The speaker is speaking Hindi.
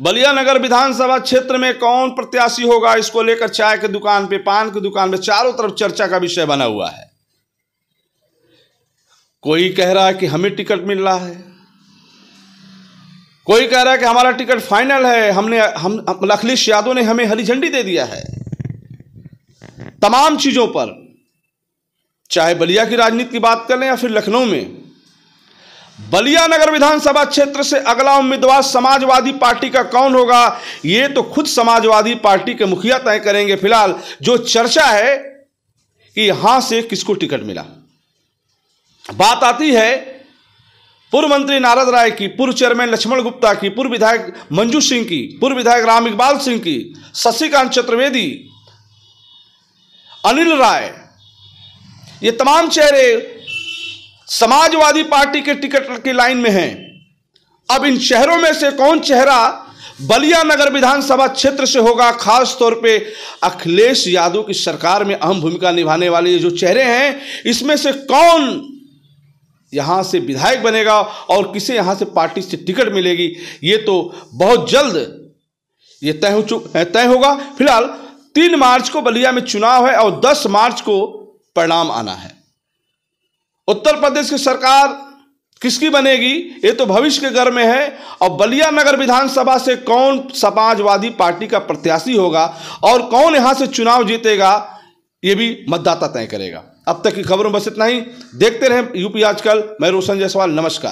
बलिया नगर विधानसभा क्षेत्र में कौन प्रत्याशी होगा इसको लेकर चाय की दुकान पे पान की दुकान पे चारों तरफ चर्चा का विषय बना हुआ है कोई कह रहा है कि हमें टिकट मिल रहा है कोई कह रहा है कि हमारा टिकट फाइनल है हमने हम, अखिलेश यादव ने हमें हरी झंडी दे दिया है तमाम चीज़ों पर चाहे बलिया की राजनीति की बात कर लें या फिर लखनऊ में बलिया नगर विधानसभा क्षेत्र से अगला उम्मीदवार समाजवादी पार्टी का कौन होगा ये तो खुद समाजवादी पार्टी के मुखिया तय करेंगे फिलहाल जो चर्चा है कि यहां से किसको टिकट मिला बात आती है पूर्व मंत्री नारद राय की पूर्व चेयरमैन लक्ष्मण गुप्ता की पूर्व विधायक मंजू सिंह की पूर्व विधायक राम इकबाल सिंह की शशिकांत चतुर्वेदी अनिल राय ये तमाम चेहरे समाजवादी पार्टी के टिकट की लाइन में हैं अब इन शहरों में से कौन चेहरा बलिया नगर विधानसभा क्षेत्र से होगा खास तौर पे अखिलेश यादव की सरकार में अहम भूमिका निभाने वाले जो चेहरे हैं इसमें से कौन यहां से विधायक बनेगा और किसे यहां से पार्टी से टिकट मिलेगी ये तो बहुत जल्द ये तय हो चुक तय होगा फिलहाल तीन मार्च को बलिया में चुनाव है और दस मार्च को परिणाम आना है उत्तर प्रदेश की सरकार किसकी बनेगी ये तो भविष्य के घर में है और बलिया नगर विधानसभा से कौन समाजवादी पार्टी का प्रत्याशी होगा और कौन यहां से चुनाव जीतेगा ये भी मतदाता तय करेगा अब तक की खबरों बस इतना ही देखते रहें यूपी आजकल मैं रोशन जायसवाल नमस्कार